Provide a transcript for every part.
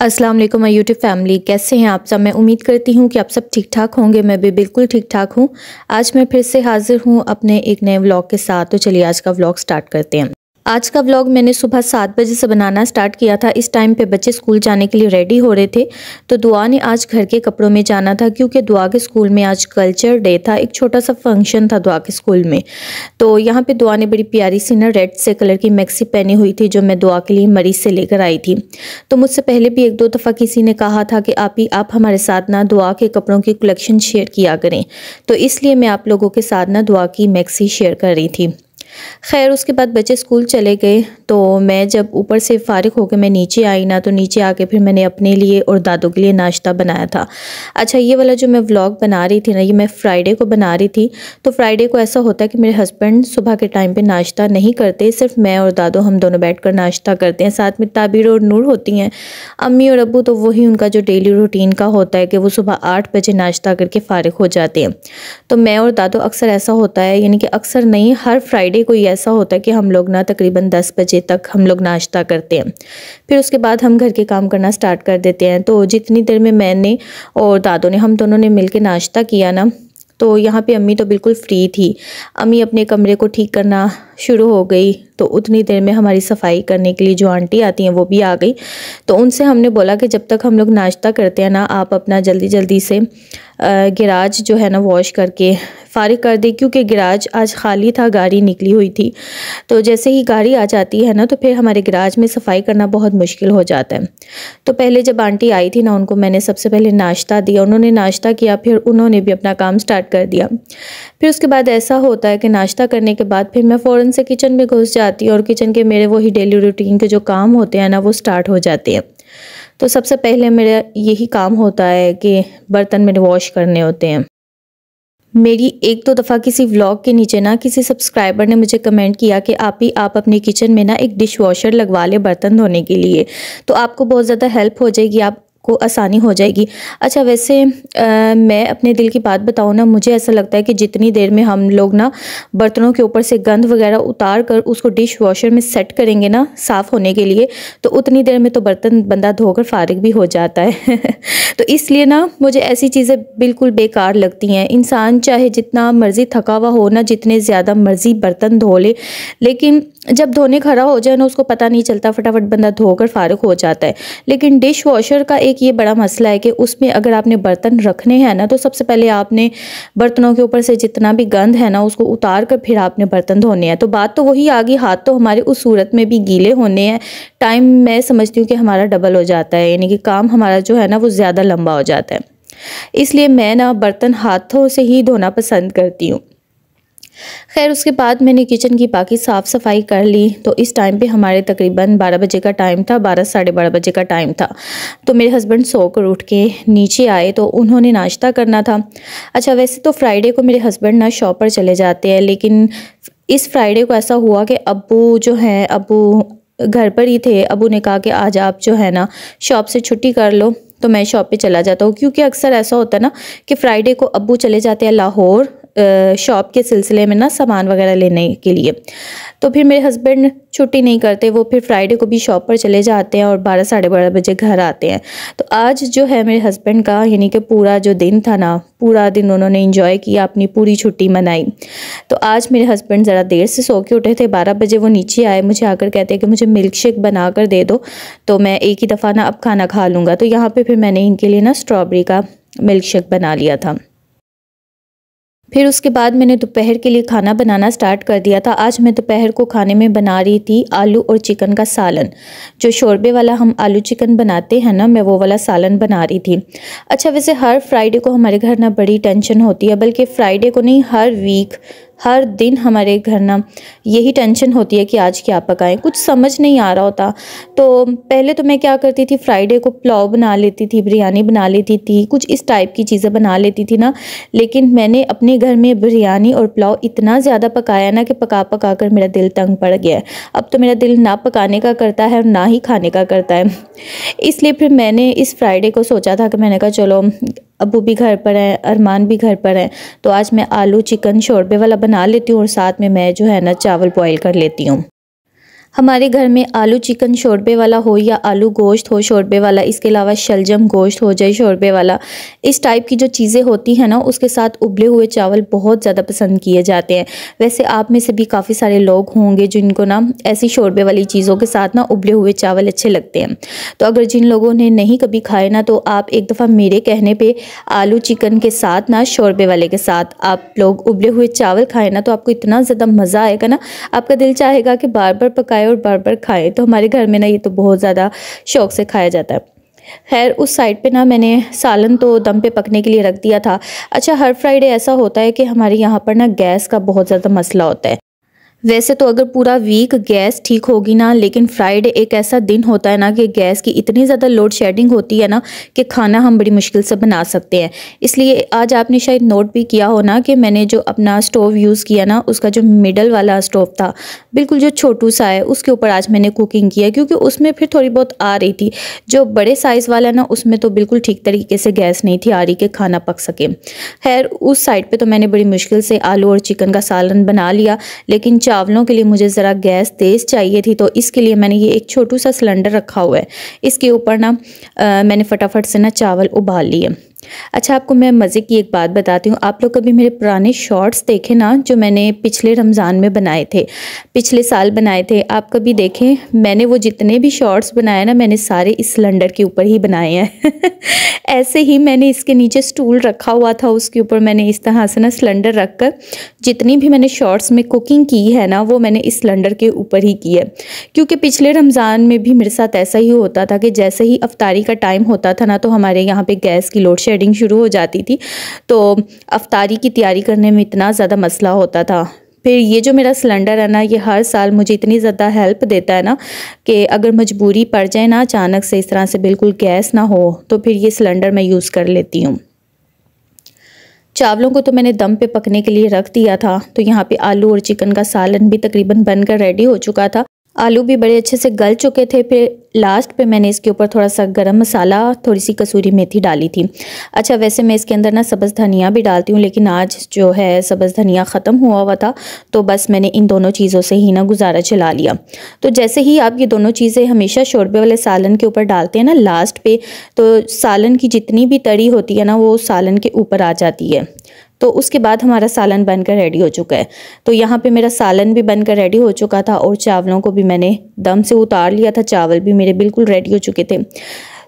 अस्सलाम वालेकुम my YouTube family कैसे हैं आप सब मैं उम्मीद करती हूँ कि आप सब ठीक ठाक होंगे मैं भी बिल्कुल ठीक ठाक हूँ आज मैं फिर से हाज़िर हूँ अपने एक नए व्लॉग के साथ तो चलिए आज का व्लॉग स्टार्ट करते हैं आज का व्लॉग मैंने सुबह सात बजे से बनाना स्टार्ट किया था इस टाइम पे बच्चे स्कूल जाने के लिए रेडी हो रहे थे तो दुआ ने आज घर के कपड़ों में जाना था क्योंकि दुआ के स्कूल में आज कल्चर डे था एक छोटा सा फंक्शन था दुआ के स्कूल में तो यहाँ पे दुआ ने बड़ी प्यारी सी ना रेड से कलर की मैक्सी पहनी हुई थी जो मैं दुआ के लिए मरीज से लेकर आई थी तो मुझसे पहले भी एक दो दफ़ा किसी ने कहा था कि आप ही आप हमारे साथ ना दुआ के कपड़ों की कलेक्शन शेयर किया करें तो इसलिए मैं आप लोगों के साथ ना दुआ की मैक्सी शेयर कर रही थी खैर उसके बाद बच्चे स्कूल चले गए तो मैं जब ऊपर से फारिग होकर मैं नीचे आई ना तो नीचे आके फिर मैंने अपने लिए और दादों के लिए नाश्ता बनाया था अच्छा ये वाला जो मैं व्लॉग बना रही थी ना ये मैं फ्राइडे को बना रही थी तो फ्राइडे को ऐसा होता है कि मेरे हस्बैंड सुबह के टाइम पर नाश्ता नहीं करते सिर्फ मैं और दादो हम दोनों बैठ कर नाश्ता करते हैं साथ में ताबीर और नूर होती हैं अम्मी और अबू तो वही उनका जो डेली रूटीन का होता है कि वो सुबह आठ बजे नाश्ता करके फ़ारिग हो जाते हैं तो मैं और दादो अक्सर ऐसा होता है यानी कि अक्सर नहीं हर फ्राइडे कोई ऐसा होता है कि हम लोग ना तकरीबन दस बजे तक हम लोग नाश्ता करते हैं फिर उसके बाद हम घर के काम करना स्टार्ट कर देते हैं तो जितनी देर में मैंने और दादों ने हम दोनों ने मिल नाश्ता किया ना तो यहाँ पर अम्मी तो बिल्कुल फ्री थी अम्मी अपने कमरे को ठीक करना शुरू हो गई तो उतनी देर में हमारी सफाई करने के लिए जो आंटी आती हैं वो भी आ गई तो उनसे हमने बोला कि जब तक हम लोग नाश्ता करते हैं ना आप अपना जल्दी जल्दी से गिराज जो है ना वॉश करके फारिग कर दी क्योंकि गिराज आज खाली था गाड़ी निकली हुई थी तो जैसे ही गाड़ी आ जाती है ना तो फिर हमारे गिराज में सफाई करना बहुत मुश्किल हो जाता है तो पहले जब आंटी आई थी ना उनको मैंने सबसे पहले नाश्ता दिया उन्होंने नाश्ता किया फिर उन्होंने भी अपना काम स्टार्ट कर दिया फिर उसके बाद ऐसा होता है कि नाश्ता करने के बाद फिर मैं फ़ौरन से किचन में घुस जाती हूँ और किचन के मेरे वही डेली रूटीन के जो काम होते हैं ना वो स्टार्ट हो जाते हैं तो सबसे पहले मेरा यही काम होता है कि बर्तन मेरे वॉश करने होते हैं मेरी एक दो दफ़ा किसी व्लॉग के नीचे ना किसी सब्सक्राइबर ने मुझे कमेंट किया कि आप ही आप अपने किचन में ना एक डिश वॉशर लगवा लें बर्तन धोने के लिए तो आपको बहुत ज़्यादा हेल्प हो जाएगी आप को आसानी हो जाएगी अच्छा वैसे आ, मैं अपने दिल की बात बताऊँ ना मुझे ऐसा लगता है कि जितनी देर में हम लोग ना बर्तनों के ऊपर से गंद वगैरह उतार कर उसको डिश वॉशर में सेट करेंगे ना साफ़ होने के लिए तो उतनी देर में तो बर्तन बंदा धोकर फारिग भी हो जाता है तो इसलिए ना मुझे ऐसी चीज़ें बिल्कुल बेकार लगती हैं इंसान चाहे जितना मर्ज़ी थका हुआ हो ना जितने ज़्यादा मर्ज़ी बर्तन धो ले, लेकिन जब धोने खड़ा हो जाए ना उसको पता नहीं चलता फटाफट बंदा धोकर फारग हो जाता है लेकिन डिश वॉशर का एक ये बड़ा मसला है कि उसमें अगर आपने बर्तन रखने हैं ना तो सबसे पहले आपने बर्तनों के ऊपर से जितना भी गंद है ना उसको उतार कर फिर आपने बर्तन धोने हैं तो बात तो वही आ गई हाथ तो हमारे उस सूरत में भी गीले होने हैं टाइम मैं समझती हूँ कि हमारा डबल हो जाता है यानी कि काम हमारा जो है ना वो ज़्यादा लंबा हो जाता है इसलिए मैं ना बर्तन हाथों से ही धोना पसंद करती हूँ खैर उसके बाद मैंने किचन की बाकी साफ़ सफाई कर ली तो इस टाइम पे हमारे तकरीबन 12 बजे का टाइम था 12 साढ़े बारह बजे का टाइम था तो मेरे हस्बैंड सो कर उठ के नीचे आए तो उन्होंने नाश्ता करना था अच्छा वैसे तो फ्राइडे को मेरे हस्बैंड ना शॉप पर चले जाते हैं लेकिन इस फ्राइडे को ऐसा हुआ कि अबू जो हैं अबू घर पर ही थे अबू ने कहा कि आज आप जो है ना शॉप से छुट्टी कर लो तो मैं शॉप पे चला जाता हूँ क्योंकि अक्सर ऐसा होता है ना कि फ्राइडे को अबू चले जाते हैं लाहौर शॉप के सिलसिले में ना सामान वगैरह लेने के लिए तो फिर मेरे हस्बैंड छुट्टी नहीं करते वो फिर फ्राइडे को भी शॉप पर चले जाते हैं और बारह साढ़े बारह बजे घर आते हैं तो आज जो है मेरे हस्बैंड का यानी कि पूरा जो दिन था ना पूरा दिन उन्होंने इंजॉय किया अपनी पूरी छुट्टी मनाई तो आज मेरे हस्बैंड ज़रा देर से सो के उठे थे बारह बजे वो नीचे आए मुझे आकर कहते हैं कि मुझे मिल्क शेक बना कर दे दो तो मैं एक ही दफ़ा ना अब खाना खा लूँगा तो यहाँ पर फिर मैंने इनके लिए ना स्ट्रॉबेरी का मिल्क शेक बना लिया था फिर उसके बाद मैंने दोपहर के लिए खाना बनाना स्टार्ट कर दिया था आज मैं दोपहर को खाने में बना रही थी आलू और चिकन का सालन जो शोरबे वाला हम आलू चिकन बनाते हैं ना मैं वो वाला सालन बना रही थी अच्छा वैसे हर फ्राइडे को हमारे घर ना बड़ी टेंशन होती है बल्कि फ्राइडे को नहीं हर वीक हर दिन हमारे घर ना यही टेंशन होती है कि आज क्या पकाएं कुछ समझ नहीं आ रहा होता तो पहले तो मैं क्या करती थी फ्राइडे को पुलाव बना लेती थी बिरयानी बना लेती थी कुछ इस टाइप की चीज़ें बना लेती थी ना लेकिन मैंने अपने घर में बिरयानी और पुलाव इतना ज़्यादा पकाया ना कि पका पका कर मेरा दिल तंग पड़ गया है अब तो मेरा दिल ना पकाने का करता है और ना ही खाने का करता है इसलिए फिर मैंने इस फ्राइडे को सोचा था कि मैंने कहा चलो अबू भी घर पर हैं अरमान भी घर पर हैं तो आज मैं आलू चिकन शोरबे वाला बना लेती हूँ और साथ में मैं जो है ना चावल बॉयल कर लेती हूँ हमारे घर में आलू चिकन शोरबे वाला हो या आलू गोश्त हो शोरबे वाला इसके अलावा शलजम गोश्त हो जाए शोरबे वाला इस टाइप की जो चीज़ें होती हैं ना उसके साथ उबले हुए चावल बहुत ज़्यादा पसंद किए जाते हैं वैसे आप में से भी काफ़ी सारे लोग होंगे जिनको ना ऐसी शोरबे वाली चीज़ों के साथ ना उबले हुए चावल अच्छे लगते हैं तो अगर जिन लोगों ने नहीं कभी खाए ना तो आप एक दफ़ा मेरे कहने पर आलू चिकन के साथ ना शोरबे वाले के साथ आप लोग उबले हुए चावल खाएँ ना तो आपको इतना ज़्यादा मज़ा आएगा ना आपका दिल चाहेगा कि बार बार पका खाए और बार बार खाए तो हमारे घर में ना ये तो बहुत ज़्यादा शौक से खाया जाता है खैर उस साइड पे ना मैंने सालन तो दम पे पकने के लिए रख दिया था अच्छा हर फ्राइडे ऐसा होता है कि हमारे यहाँ पर ना गैस का बहुत ज़्यादा मसला होता है वैसे तो अगर पूरा वीक गैस ठीक होगी ना लेकिन फ्राइडे एक ऐसा दिन होता है ना कि गैस की इतनी ज़्यादा लोड शेडिंग होती है ना कि खाना हम बड़ी मुश्किल से बना सकते हैं इसलिए आज आपने शायद नोट भी किया हो ना कि मैंने जो अपना स्टोव यूज़ किया ना उसका जो मिडल वाला स्टोव था बिल्कुल जो छोटू सा है उसके ऊपर आज मैंने कुकिंग किया क्योंकि उसमें फिर थोड़ी बहुत आ रही थी जो बड़े साइज़ वाला ना उसमें तो बिल्कुल ठीक तरीके से गैस नहीं थी आ रही कि खाना पक सके खैर उस साइड पर तो मैंने बड़ी मुश्किल से आलू और चिकन का सालन बना लिया लेकिन चावलों के लिए मुझे ज़रा गैस तेज़ चाहिए थी तो इसके लिए मैंने ये एक छोटू सा सिलेंडर रखा हुआ है इसके ऊपर ना मैंने फटाफट से ना चावल उबाल लिए अच्छा आपको मैं मज़े की एक बात बताती हूँ आप लोग कभी मेरे पुराने शॉर्ट्स देखे ना जो मैंने पिछले रमज़ान में बनाए थे पिछले साल बनाए थे आप कभी देखें मैंने वो जितने भी शॉर्ट्स बनाए ना मैंने सारे इस सिलेंडर के ऊपर ही बनाए हैं ऐसे ही मैंने इसके नीचे स्टूल रखा हुआ था उसके ऊपर मैंने इस तरह से ना सिलेंडर रख कर जितनी भी मैंने शॉर्ट्स में कुकिंग की है ना वो मैंने इस सिलेंडर के ऊपर ही की है क्योंकि पिछले रमज़ान में भी मेरे साथ ऐसा ही होता था कि जैसे ही अफ्तारी का टाइम होता था ना तो हमारे यहाँ पर गैस की लोड शेड थ्रेडिंग शुरू हो जाती थी तो अफ्तारी की तैयारी करने में इतना ज़्यादा मसला होता था फिर ये जो मेरा सिलेंडर है ना ये हर साल मुझे इतनी ज़्यादा हेल्प देता है ना कि अगर मजबूरी पड़ जाए ना अचानक से इस तरह से बिल्कुल गैस ना हो तो फिर ये सिलेंडर मैं यूज़ कर लेती हूँ चावलों को तो मैंने दम पे पकने के लिए रख दिया था तो यहाँ पे आलू और चिकन का सालन भी तकरीबन बनकर रेडी हो चुका था आलू भी बड़े अच्छे से गल चुके थे फिर लास्ट पे मैंने इसके ऊपर थोड़ा सा गरम मसाला थोड़ी सी कसूरी मेथी डाली थी अच्छा वैसे मैं इसके अंदर ना सब्ज़ धनिया भी डालती हूँ लेकिन आज जो है सब्ज़ धनिया ख़त्म हुआ हुआ था तो बस मैंने इन दोनों चीज़ों से ही ना गुजारा चला लिया तो जैसे ही आप ये दोनों चीज़ें हमेशा शोरबे वाले सालन के ऊपर डालते हैं ना लास्ट पे तो सालन की जितनी भी तड़ी होती है ना वो सालन के ऊपर आ जाती है तो उसके बाद हमारा सालन बनकर रेडी हो चुका है तो यहाँ पे मेरा सालन भी बनकर रेडी हो चुका था और चावलों को भी मैंने दम से उतार लिया था चावल भी मेरे बिल्कुल रेडी हो चुके थे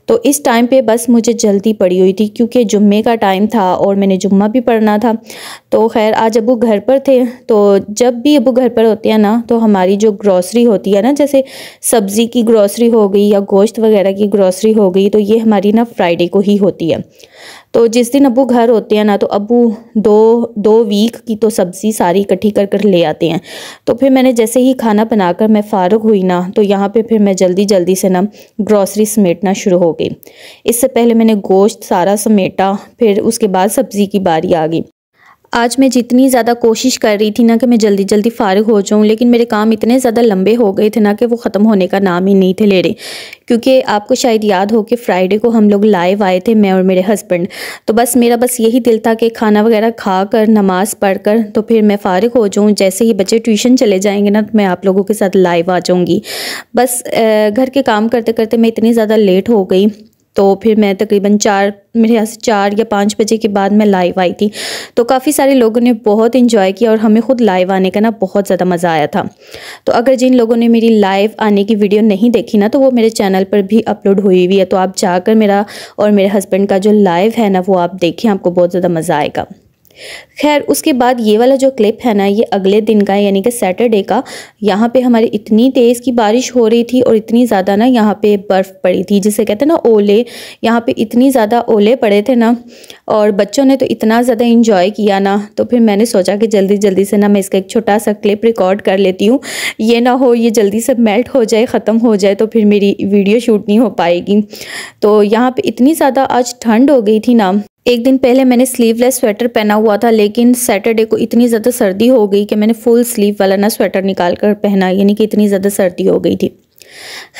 तो इस टाइम पे बस मुझे जल्दी पड़ी हुई थी क्योंकि जुम्मे का टाइम था और मैंने जुम्मा भी पढ़ना था तो खैर आज अबू घर पर थे तो जब भी अबू घर पर होते हैं ना तो हमारी जो ग्रॉसरी होती है ना जैसे सब्ज़ी की ग्रॉसरी हो गई या गोश्त वगैरह की ग्रॉसरी हो गई तो ये हमारी ना फ्राइडे को ही होती है तो जिस दिन अबू घर होते हैं ना तो अबू दो दो वीक की तो सब्ज़ी सारी इकट्ठी कर कर ले आते हैं तो फिर मैंने जैसे ही खाना बनाकर मैं फ़ारग हुई ना तो यहाँ पे फिर मैं जल्दी जल्दी से ना ग्रॉसरी समेटना शुरू हो गई इससे पहले मैंने गोश्त सारा समेटा फिर उसके बाद सब्ज़ी की बारी आ गई आज मैं जितनी ज़्यादा कोशिश कर रही थी ना कि मैं जल्दी जल्दी फारग हो जाऊँ लेकिन मेरे काम इतने ज़्यादा लंबे हो गए थे ना कि वो ख़त्म होने का नाम ही नहीं थे ले रहे क्योंकि आपको शायद याद हो कि फ्राइडे को हम लोग लाइव आए थे मैं और मेरे हस्बैंड तो बस मेरा बस यही दिल था कि खाना वगैरह खा कर नमाज़ पढ़ कर तो फिर मैं फ़ारग हो जाऊँ जैसे ही बच्चे ट्यूशन चले जाएँगे ना तो मैं आप लोगों के साथ लाइव आ जाऊँगी बस घर के काम करते करते मैं इतनी ज़्यादा लेट हो गई तो फिर मैं तकरीबन चार मेरे यहाँ से चार या पाँच बजे के बाद मैं लाइव आई थी तो काफ़ी सारे लोगों ने बहुत इन्जॉय किया और हमें ख़ुद लाइव आने का ना बहुत ज़्यादा मज़ा आया था तो अगर जिन लोगों ने मेरी लाइव आने की वीडियो नहीं देखी ना तो वो मेरे चैनल पर भी अपलोड हुई हुई है तो आप जाकर मेरा और मेरे हस्बैंड का जो लाइव है ना वो आप देखें आपको बहुत ज़्यादा मज़ा आएगा खैर उसके बाद ये वाला जो क्लिप है ना ये अगले दिन का यानी कि सैटरडे का यहाँ पे हमारी इतनी तेज़ की बारिश हो रही थी और इतनी ज़्यादा ना यहाँ पे बर्फ़ पड़ी थी जिसे कहते हैं ना ओले यहाँ पे इतनी ज़्यादा ओले पड़े थे ना और बच्चों ने तो इतना ज़्यादा इन्जॉय किया ना तो फिर मैंने सोचा कि जल्दी जल्दी से ना मैं इसका एक छोटा सा क्लिप रिकॉर्ड कर लेती हूँ ये ना हो ये जल्दी से मेल्ट हो जाए ख़त्म हो जाए तो फिर मेरी वीडियो शूट नहीं हो पाएगी तो यहाँ पर इतनी ज़्यादा आज ठंड हो गई थी ना एक दिन पहले मैंने स्लीवलेस स्वेटर पहना हुआ था लेकिन सैटरडे को इतनी ज़्यादा सर्दी हो गई कि मैंने फुल स्लीव वाला ना स्वेटर निकाल कर पहना यानी कि इतनी ज़्यादा सर्दी हो गई थी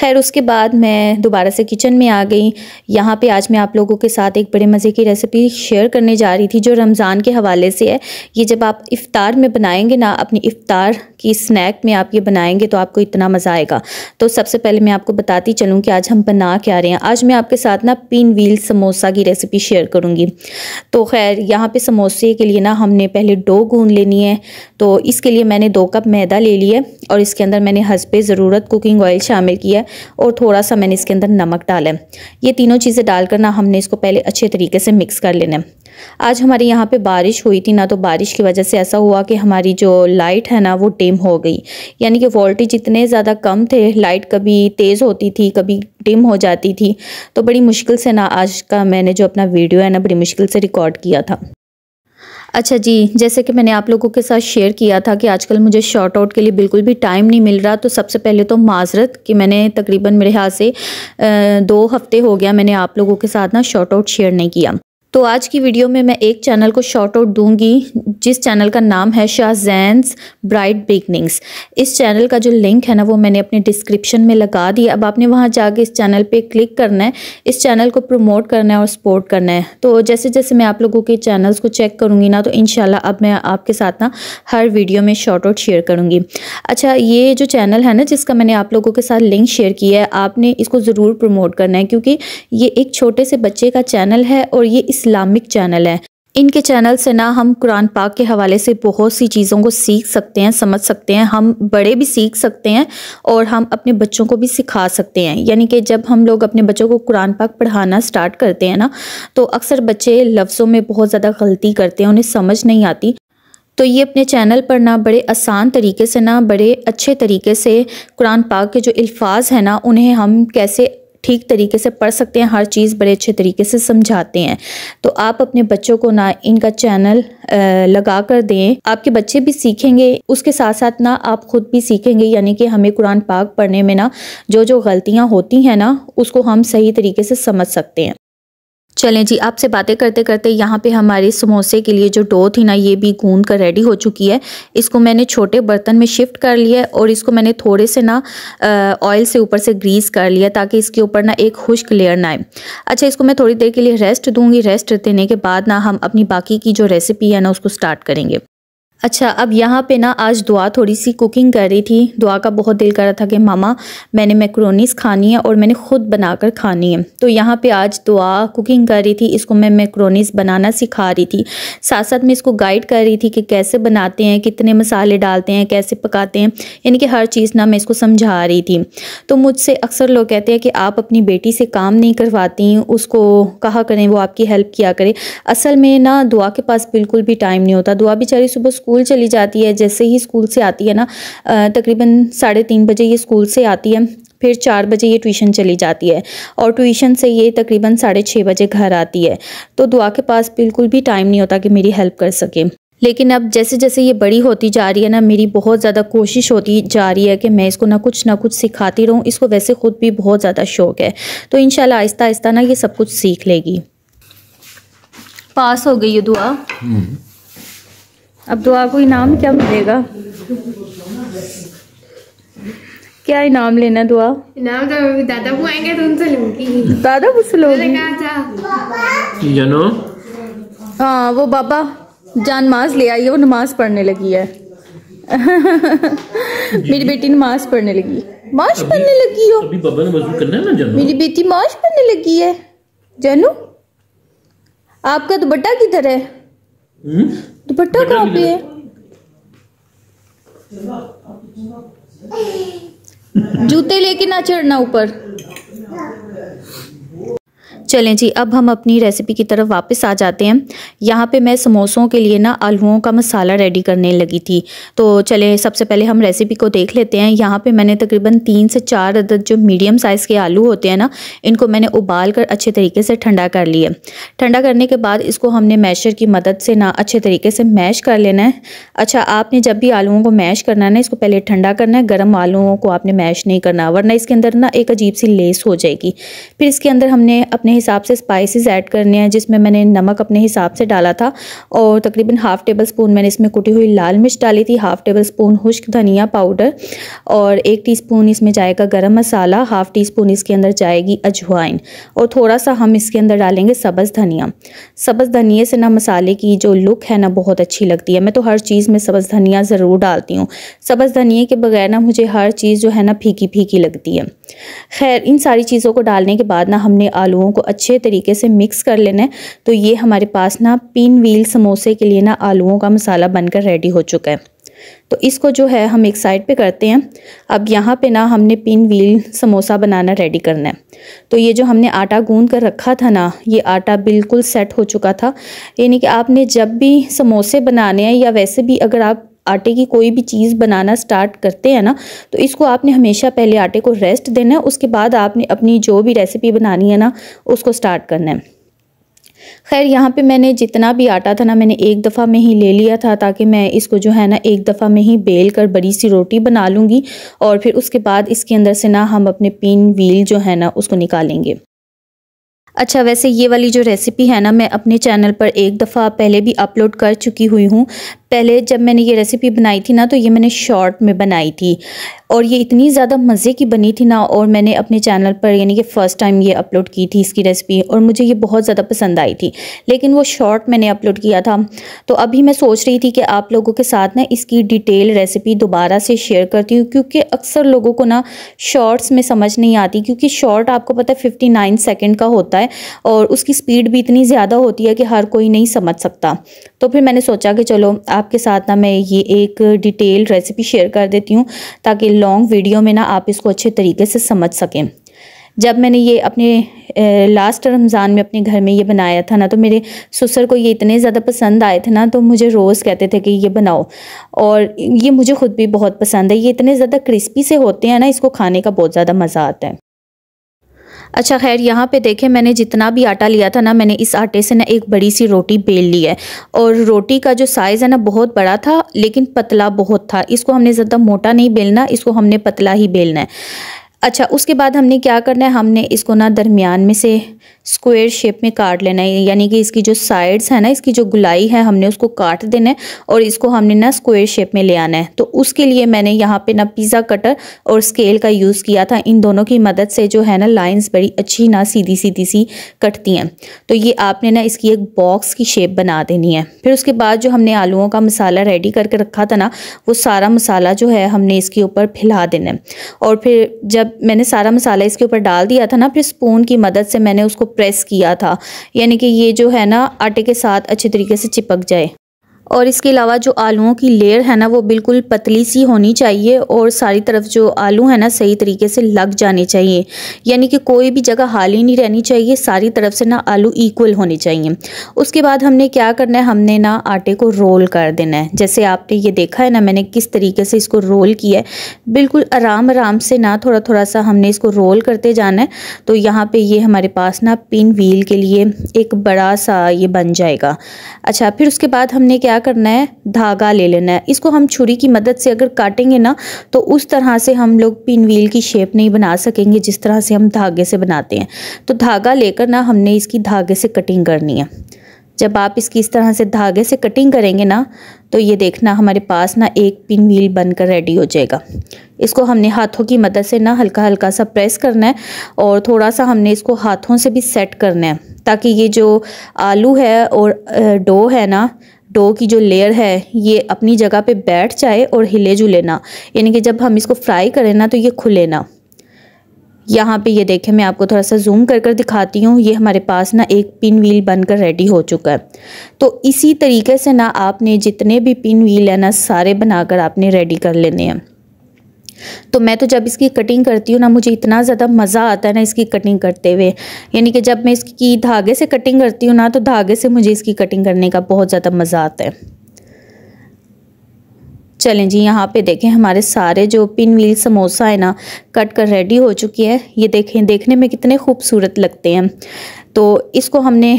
खैर उसके बाद मैं दोबारा से किचन में आ गई यहाँ पे आज मैं आप लोगों के साथ एक बड़े मज़े की रेसिपी शेयर करने जा रही थी जो रमज़ान के हवाले से है ये जब आप इफ़ार में बनाएंगे ना अपनी इफ़ार की स्नैक में आप ये बनाएंगे तो आपको इतना मज़ा आएगा तो सबसे पहले मैं आपको बताती चलूँ कि आज हम बना के आ रहे हैं आज मैं आपके साथ ना पिन व्हील समोसा की रेसिपी शेयर करूँगी तो खैर यहाँ पे समोसे के लिए ना हमने पहले डो गून लेनी है तो इसके लिए मैंने दो कप मैदा ले लिया और इसके अंदर मैंने हंसपे ज़रूरत कुकिंग ऑयल शामिल शामिल किया और थोड़ा सा मैंने इसके अंदर नमक डाला है ये तीनों चीज़ें डालकर ना हमने इसको पहले अच्छे तरीके से मिक्स कर लेना है आज हमारे यहाँ पे बारिश हुई थी ना तो बारिश की वजह से ऐसा हुआ कि हमारी जो लाइट है ना वो डिम हो गई यानी कि वोल्टेज इतने ज़्यादा कम थे लाइट कभी तेज़ होती थी कभी डिम हो जाती थी तो बड़ी मुश्किल से ना आज का मैंने जो अपना वीडियो है ना बड़ी मुश्किल से रिकॉर्ड किया था अच्छा जी जैसे कि मैंने आप लोगों के साथ शेयर किया था कि आजकल मुझे शॉर्ट आउट के लिए बिल्कुल भी टाइम नहीं मिल रहा तो सबसे पहले तो माजरत कि मैंने तकरीबन मेरे हाथ से दो हफ्ते हो गया मैंने आप लोगों के साथ ना शॉर्ट आउट शेयर नहीं किया तो आज की वीडियो में मैं एक चैनल को शॉर्ट आउट दूंगी जिस चैनल का नाम है शाहजैनस ब्राइट बिगनिंग्स इस चैनल का जो लिंक है ना वो मैंने अपने डिस्क्रिप्शन में लगा दिया अब आपने वहाँ जाके इस चैनल पे क्लिक करना है इस चैनल को प्रमोट करना है और सपोर्ट करना है तो जैसे जैसे मैं आप लोगों के चैनल्स को चेक करूँगी ना तो इन अब मैं आपके साथ ना हर वीडियो में शॉर्ट आउट शेयर करूँगी अच्छा ये जो चैनल है ना जिसका मैंने आप लोगों के साथ लिंक शेयर किया है आपने इसको ज़रूर प्रमोट करना है क्योंकि ये एक छोटे से बच्चे का चैनल है और ये इस इस्लामिक चैनल है इनके चैनल से ना हम कुरान पाक के हवाले से बहुत सी चीज़ों को सीख सकते हैं समझ सकते हैं हम बड़े भी सीख सकते हैं और हम अपने बच्चों को भी सिखा सकते हैं यानी कि जब हम लोग अपने बच्चों को कुरान पाक पढ़ाना स्टार्ट करते हैं ना तो अक्सर बच्चे लफ्ज़ों में बहुत ज़्यादा गलती करते हैं उन्हें समझ नहीं आती तो ये अपने चैनल पर ना बड़े आसान तरीके से ना बड़े अच्छे तरीके से कुरान पाक के जो अल्फाज हैं ना उन्हें हम कैसे ठीक तरीके से पढ़ सकते हैं हर चीज़ बड़े अच्छे तरीके से समझाते हैं तो आप अपने बच्चों को ना इनका चैनल लगा कर दें आपके बच्चे भी सीखेंगे उसके साथ साथ ना आप खुद भी सीखेंगे यानी कि हमें कुरान पाक पढ़ने में ना जो जो गलतियाँ होती हैं ना उसको हम सही तरीके से समझ सकते हैं चलें जी आपसे बातें करते करते यहाँ पे हमारे समोसे के लिए जो डो थी ना ये भी गूंद कर रेडी हो चुकी है इसको मैंने छोटे बर्तन में शिफ्ट कर लिया और इसको मैंने थोड़े से ना ऑयल से ऊपर से ग्रीस कर लिया ताकि इसके ऊपर ना एक खुश्क लेयर ना आए अच्छा इसको मैं थोड़ी देर के लिए रेस्ट दूँगी रेस्ट देने के बाद ना हम अपनी बाकी की जो रेसिपी है ना उसको स्टार्ट करेंगे अच्छा अब यहाँ पे ना आज दुआ थोड़ी सी कुकिंग कर रही थी दुआ का बहुत दिल कर रहा था कि मामा मैंने मैक्रोनीस खानी है और मैंने ख़ुद बनाकर खानी है तो यहाँ पे आज दुआ कुकिंग कर रही थी इसको मैं मैक्रोनीस बनाना सिखा रही थी साथ साथ में इसको गाइड कर रही थी कि कैसे बनाते हैं कितने मसाले डालते हैं कैसे पकाते हैं यानी कि हर चीज़ ना मैं इसको समझा रही थी तो मुझसे अक्सर लोग कहते हैं कि आप अपनी बेटी से काम नहीं करवाती उसको कहा करें वो आपकी हेल्प किया करें असल में ना दुआ के पास बिल्कुल भी टाइम नहीं होता दुआ बेचारी सुबह स्कूल चली जाती है जैसे ही स्कूल से आती है ना तकरीबन साढ़े तीन बजे ये स्कूल से आती है फिर चार बजे ये ट्यूशन चली जाती है और ट्यूशन से ये तकरीबन साढ़े छः बजे घर आती है तो दुआ के पास बिल्कुल भी टाइम नहीं होता कि मेरी हेल्प कर सके लेकिन अब जैसे जैसे ये बड़ी होती जा रही है ना मेरी बहुत ज़्यादा कोशिश होती जा रही है कि मैं इसको ना कुछ ना कुछ सिखाती रहूँ इसको वैसे ख़ुद भी बहुत ज़्यादा शौक़ है तो इन आहिस्ता आहिस्ता ना ये सब कुछ सीख लेगी पास हो गई ये दुआ हम्म। अब दुआ तो को इनाम क्या मिलेगा क्या इनाम लेना दुआ इनाम तो दादा बू आएंगे तो उनसे लूंगी दादा बू से लोगी जनो हाँ वो बाबा जान नमाज ले आई है वो नमाज पढ़ने लगी है मेरी बेटी नमाज पढ़ने लगी माश पढ़ने लगी हो अभी बाबा ने वजू करना है ना जनो मेरी बेटी माश पढ़ने लगी है जानू आपका दुपट्टा तो किधर है Hmm? दुपट्टा क्रॉप भी है जूते लेके ना चढ़ना ऊपर चलें जी अब हम अपनी रेसिपी की तरफ वापस आ जाते हैं यहाँ पे मैं समोसों के लिए ना आलूओं का मसाला रेडी करने लगी थी तो चलें सबसे पहले हम रेसिपी को देख लेते हैं यहाँ पे मैंने तकरीबन तीन से चार अदद जो मीडियम साइज़ के आलू होते हैं ना इनको मैंने उबाल कर अच्छे तरीके से ठंडा कर लिया ठंडा करने के बाद इसको हमने मैशर की मदद से ना अच्छे तरीके से मैश कर लेना है अच्छा आपने जब भी आलुओं को मैश करना है ना इसको पहले ठंडा करना है गर्म आलुओं को आपने मैश नहीं करना वरना इसके अंदर ना एक अजीब सी लेस हो जाएगी फिर इसके अंदर हमने अपने हिसाब से स्पाइसेस ऐड करने हैं जिसमें मैंने नमक अपने हिसाब से डाला था और तकरीबन हाफ़ टेबल स्पून मैंने इसमें कुटी हुई लाल मिर्च डाली थी हाफ़ टेबल स्पून खुश्क धनिया पाउडर और एक टीस्पून इसमें जाएगा गर्म मसाला हाफ़ टी स्पून इसके अंदर जाएगी अजवाइन और थोड़ा सा हम इसके अंदर डालेंगे सब्ज़ धनिया सब्ज़ धनिए से ना मसाले की जो लुक है ना बहुत अच्छी लगती है मैं तो हर चीज़ में सब्ज़ धनिया ज़रूर डालती हूँ सब्ज़ धनिए के बगैर ना मुझे हर चीज़ जो है ना फीकी फीकी लगती है खैर इन सारी चीज़ों को डालने के बाद ना हमने आलूओं को अच्छे तरीके से मिक्स कर लेना है तो ये हमारे पास ना पिन व्हील समोसे के लिए ना आलुओं का मसाला बनकर रेडी हो चुका है तो इसको जो है हम एक साइड पे करते हैं अब यहाँ पे ना हमने पिन व्हील समोसा बनाना रेडी करना है तो ये जो हमने आटा गूंद कर रखा था ना ये आटा बिल्कुल सेट हो चुका था यानी कि आपने जब भी समोसे बनाने हैं या वैसे भी अगर आप आटे की कोई भी चीज़ बनाना स्टार्ट करते हैं ना तो इसको आपने हमेशा पहले आटे को रेस्ट देना है उसके बाद आपने अपनी जो भी रेसिपी बनानी है ना उसको स्टार्ट करना है खैर यहाँ पे मैंने जितना भी आटा था ना मैंने एक दफ़ा में ही ले लिया था ताकि मैं इसको जो है ना एक दफ़ा में ही बेल कर बड़ी सी रोटी बना लूँगी और फिर उसके बाद इसके अंदर से ना हम अपने पिन व्हील जो है ना उसको निकालेंगे अच्छा वैसे ये वाली जो रेसिपी है ना मैं अपने चैनल पर एक दफ़ा पहले भी अपलोड कर चुकी हुई हूँ पहले जब मैंने ये रेसिपी बनाई थी ना तो ये मैंने शॉर्ट में बनाई थी और ये इतनी ज़्यादा मज़े की बनी थी ना और मैंने अपने चैनल पर यानी कि फ़र्स्ट टाइम ये अपलोड की थी इसकी रेसिपी और मुझे ये बहुत ज़्यादा पसंद आई थी लेकिन वो शॉर्ट मैंने अपलोड किया था तो अभी मैं सोच रही थी कि आप लोगों के साथ ना इसकी डिटेल रेसिपी दोबारा से शेयर करती हूँ क्योंकि अक्सर लोगों को ना शॉर्ट्स में समझ नहीं आती क्योंकि शॉर्ट आपको पता है फिफ्टी नाइन सेकेंड का होता है और उसकी स्पीड भी इतनी ज़्यादा होती है कि हर कोई नहीं समझ सकता तो फिर मैंने सोचा कि चलो आपके साथ ना मैं ये एक डिटेल रेसिपी शेयर कर देती हूँ ताकि लॉन्ग वीडियो में ना आप इसको अच्छे तरीके से समझ सकें जब मैंने ये अपने लास्ट रमज़ान में अपने घर में ये बनाया था ना तो मेरे ससुर को ये इतने ज़्यादा पसंद आए थे ना तो मुझे रोज़ कहते थे कि ये बनाओ और ये मुझे ख़ुद भी बहुत पसंद है ये इतने ज़्यादा क्रिस्पी से होते हैं ना इसको खाने का बहुत ज़्यादा मज़ा आता है अच्छा खैर यहाँ पे देखें मैंने जितना भी आटा लिया था ना मैंने इस आटे से ना एक बड़ी सी रोटी बेल ली है और रोटी का जो साइज़ है ना बहुत बड़ा था लेकिन पतला बहुत था इसको हमने ज़्यादा मोटा नहीं बेलना इसको हमने पतला ही बेलना है अच्छा उसके बाद हमने क्या करना है हमने इसको ना दरमियान में से स्क्वायर शेप में काट लेना है यानी कि इसकी जो साइड्स है ना इसकी जो गुलाई है हमने उसको काट देना है और इसको हमने ना स्क्वायर शेप में ले आना है तो उसके लिए मैंने यहाँ पे ना पिज़्ज़ा कटर और स्केल का यूज़ किया था इन दोनों की मदद से जो है ना लाइन्स बड़ी अच्छी ना सीधी सीधी सी कटती हैं तो ये आपने ना इसकी एक बॉक्स की शेप बना देनी है फिर उसके बाद जो हमने आलूओं का मसाला रेडी करके रखा था ना वो सारा मसाला जो है हमने इसके ऊपर फैला देना है और फिर जब मैंने सारा मसाला इसके ऊपर डाल दिया था ना फिर स्पून की मदद से मैंने उसको प्रेस किया था यानी कि ये जो है ना आटे के साथ अच्छे तरीके से चिपक जाए और इसके अलावा जो आलूओं की लेयर है ना वो बिल्कुल पतली सी होनी चाहिए और सारी तरफ जो आलू है ना सही तरीके से लग जाने चाहिए यानी कि कोई भी जगह हाली नहीं रहनी चाहिए सारी तरफ से ना आलू इक्वल होने चाहिए उसके बाद हमने क्या करना है हमने ना आटे को रोल कर देना है जैसे आपने ये देखा है ना मैंने किस तरीके से इसको रोल किया है बिल्कुल आराम आराम से ना थोड़ा थोड़ा सा हमने इसको रोल करते जाना है तो यहाँ पर ये हमारे पास ना पिन व्हील के लिए एक बड़ा सा ये बन जाएगा अच्छा फिर उसके बाद हमने क्या करना है धागा ले लेना है इसको हम छुरी की मदद से अगर काटेंगे ना तो उस तरह से हम लोग पिन व्हील की शेप नहीं बना सकेंगे जिस तरह से हम धागे से बनाते हैं तो धागा लेकर ना हमने इसकी धागे से कटिंग करनी है जब आप इसकी इस तरह से धागे से कटिंग करेंगे ना तो ये देखना हमारे पास ना एक पिन व्हील बनकर रेडी हो जाएगा इसको हमने हाथों की मदद से ना हल्का हल्का सा प्रेस करना है और थोड़ा सा हमने इसको हाथों से भी सेट करना है ताकि ये जो आलू है और डो है ना डो की जो लेयर है ये अपनी जगह पे बैठ जाए और हिले जुले ना यानी कि जब हम इसको फ्राई करें ना तो ये खुले ना यहाँ पे ये देखें मैं आपको थोड़ा सा जूम कर कर दिखाती हूँ ये हमारे पास ना एक पिन व्हील बनकर रेडी हो चुका है तो इसी तरीके से ना आपने जितने भी पिन व्हील है ना सारे बनाकर आपने रेडी कर लेने हैं तो मैं तो जब इसकी कटिंग करती हूँ ना मुझे इतना ज़्यादा मज़ा आता है ना इसकी कटिंग करते हुए यानी कि जब मैं इसकी धागे से कटिंग करती हूँ ना तो धागे से मुझे इसकी कटिंग करने का बहुत ज़्यादा मज़ा आता है चलें जी यहाँ पे देखें हमारे सारे जो पिन व्हील समोसा है ना कट कर रेडी हो चुकी है ये देखें देखने में कितने खूबसूरत लगते हैं तो इसको हमने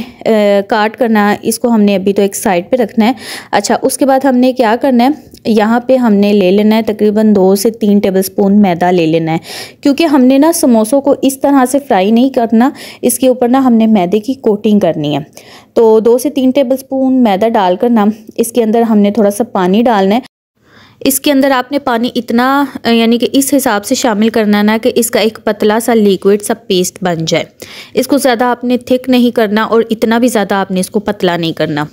काट करना है इसको हमने अभी तो एक साइड पे रखना है अच्छा उसके बाद हमने क्या करना है यहाँ पे हमने ले लेना है तकरीबन दो से तीन टेबलस्पून मैदा ले लेना है क्योंकि हमने ना समोसों को इस तरह से फ्राई नहीं करना इसके ऊपर ना हमने मैदे की कोटिंग करनी है तो दो से तीन टेबलस्पून मैदा डालकर ना इसके अंदर हमने थोड़ा सा पानी डालना है इसके अंदर आपने पानी इतना यानी कि इस हिसाब से शामिल करना ना कि इसका एक पतला सा लिक्विड सा पेस्ट बन जाए इसको ज़्यादा आपने थिक नहीं करना और इतना भी ज़्यादा आपने इसको पतला नहीं करना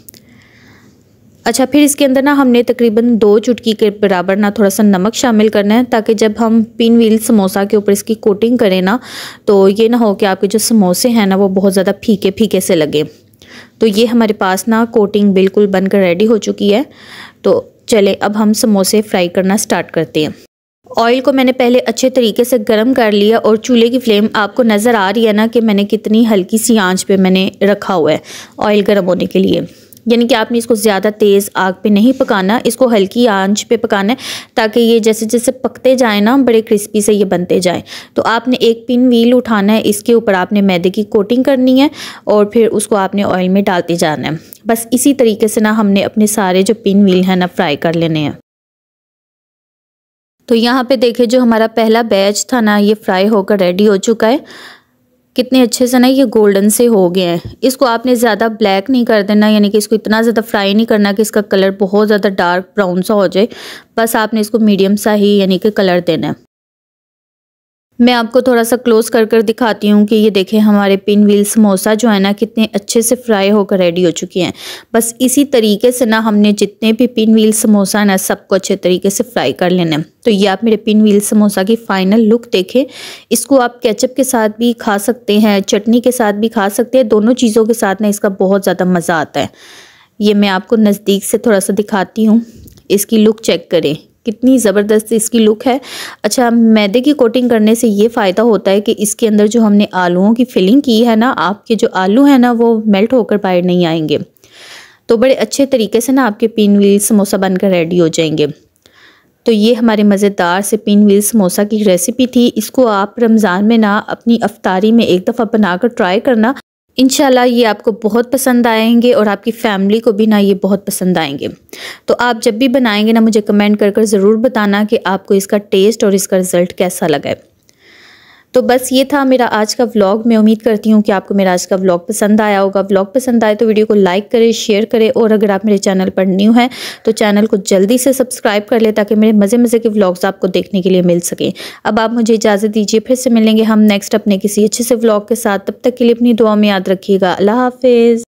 अच्छा फिर इसके अंदर ना हमने तकरीबन दो चुटकी के बराबर ना थोड़ा सा नमक शामिल करना है ताकि जब हम पिन व्हील समोसा के ऊपर इसकी कोटिंग करें ना तो ये ना हो कि आपके जो समोसे हैं ना वो बहुत ज़्यादा फीके फीके से लगे तो ये हमारे पास ना कोटिंग बिल्कुल बनकर रेडी हो चुकी है तो चले अब हम समोसे फ्राई करना स्टार्ट करते हैं ऑयल को मैंने पहले अच्छे तरीके से गर्म कर लिया और चूल्हे की फ्लेम आपको नज़र आ रही है ना कि मैंने कितनी हल्की सी आंच पे मैंने रखा हुआ है ऑयल गर्म होने के लिए यानी कि आपने इसको ज़्यादा तेज़ आग पे नहीं पकाना इसको हल्की आंच पे पकाना है ताकि ये जैसे जैसे पकते जाए ना बड़े क्रिस्पी से ये बनते जाए तो आपने एक पिन व्हील उठाना है इसके ऊपर आपने मैदे की कोटिंग करनी है और फिर उसको आपने ऑयल में डालते जाना है बस इसी तरीके से ना हमने अपने सारे जो पिन व्हील हैं ना फ्राई कर लेने हैं तो यहाँ पे देखे जो हमारा पहला बैच था ना ये फ्राई होकर रेडी हो चुका है कितने अच्छे से ना ये गोल्डन से हो गए हैं इसको आपने ज़्यादा ब्लैक नहीं कर देना यानी कि इसको इतना ज़्यादा फ्राई नहीं करना कि इसका कलर बहुत ज़्यादा डार्क ब्राउन सा हो जाए बस आपने इसको मीडियम सा ही यानी कि कलर देना है मैं आपको थोड़ा सा क्लोज़ कर कर दिखाती हूँ कि ये देखें हमारे पिन व्हील समोसा जो है ना कितने अच्छे से फ्राई होकर रेडी हो चुके हैं बस इसी तरीके से ना हमने जितने भी पिन व्हील समोसा ना सबको अच्छे तरीके से फ्राई कर लेना है तो ये आप मेरे पिन व्हील समोसा की फ़ाइनल लुक देखें इसको आप केचप के साथ भी खा सकते हैं चटनी के साथ भी खा सकते हैं दोनों चीज़ों के साथ ना इसका बहुत ज़्यादा मज़ा आता है ये मैं आपको नज़दीक से थोड़ा सा दिखाती हूँ इसकी लुक चेक करें कितनी ज़बरदस्त इसकी लुक है अच्छा मैदे की कोटिंग करने से ये फ़ायदा होता है कि इसके अंदर जो हमने आलूओं की फिलिंग की है ना आपके जो आलू हैं ना वो मेल्ट होकर बाहर नहीं आएंगे तो बड़े अच्छे तरीके से ना आपके पिन व्हील समोसा बनकर रेडी हो जाएंगे तो ये हमारे मज़ेदार से पिन व्हील समोसा की रेसिपी थी इसको आप रमज़ान में ना अपनी अफ्तारी में एक दफ़ा बनाकर ट्राई करना इनशाला ये आपको बहुत पसंद आएंगे और आपकी फ़ैमिली को भी ना ये बहुत पसंद आएंगे तो आप जब भी बनाएंगे ना मुझे कमेंट कर कर ज़रूर बताना कि आपको इसका टेस्ट और इसका रिज़ल्ट कैसा लगा है तो बस ये था मेरा आज का व्लॉग मैं उम्मीद करती हूँ कि आपको मेरा आज का व्लॉग पसंद आया होगा व्लॉग पसंद आए तो वीडियो को लाइक करें शेयर करें और अगर आप मेरे चैनल पर न्यू हैं तो चैनल को जल्दी से सब्सक्राइब कर लें ताकि मेरे मज़े मज़े के व्लॉग्स आपको देखने के लिए मिल सकें अब आप मुझे इजाज़त दीजिए फिर से मिलेंगे हम नेक्स्ट अपने किसी अच्छे से व्लॉग के साथ तब तक के लिए अपनी दुआ में याद रखिएगा अल्लाह हाफिज़